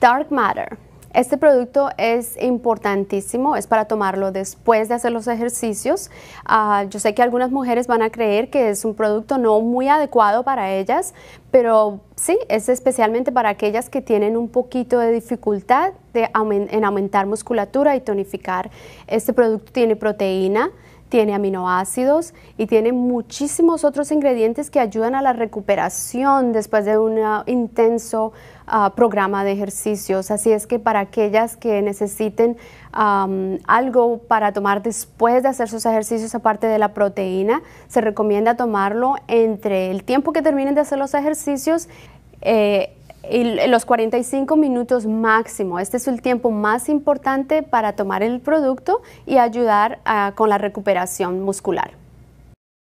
Dark Matter. Este producto es importantísimo, es para tomarlo después de hacer los ejercicios. Ah, yo sé que algunas mujeres van a creer que es un producto no muy adecuado para ellas, pero sí, es especialmente para aquellas que tienen un poquito de dificultad en aumentar musculatura y tonificar. Este producto tiene proteína, tiene aminoácidos y tiene muchísimos otros ingredientes que ayudan a la recuperación después de un ah, intenso ah, programa de ejercicios. Así es que para aquellas que necesiten algo para tomar después de hacer sus ejercicios, aparte de la proteína, se recomienda tomarlo entre el tiempo que terminen de hacer los ejercicios. Eh, los 45 minutos máximo. Este es el tiempo más importante para tomar el producto y ayudar ah, con la recuperación muscular.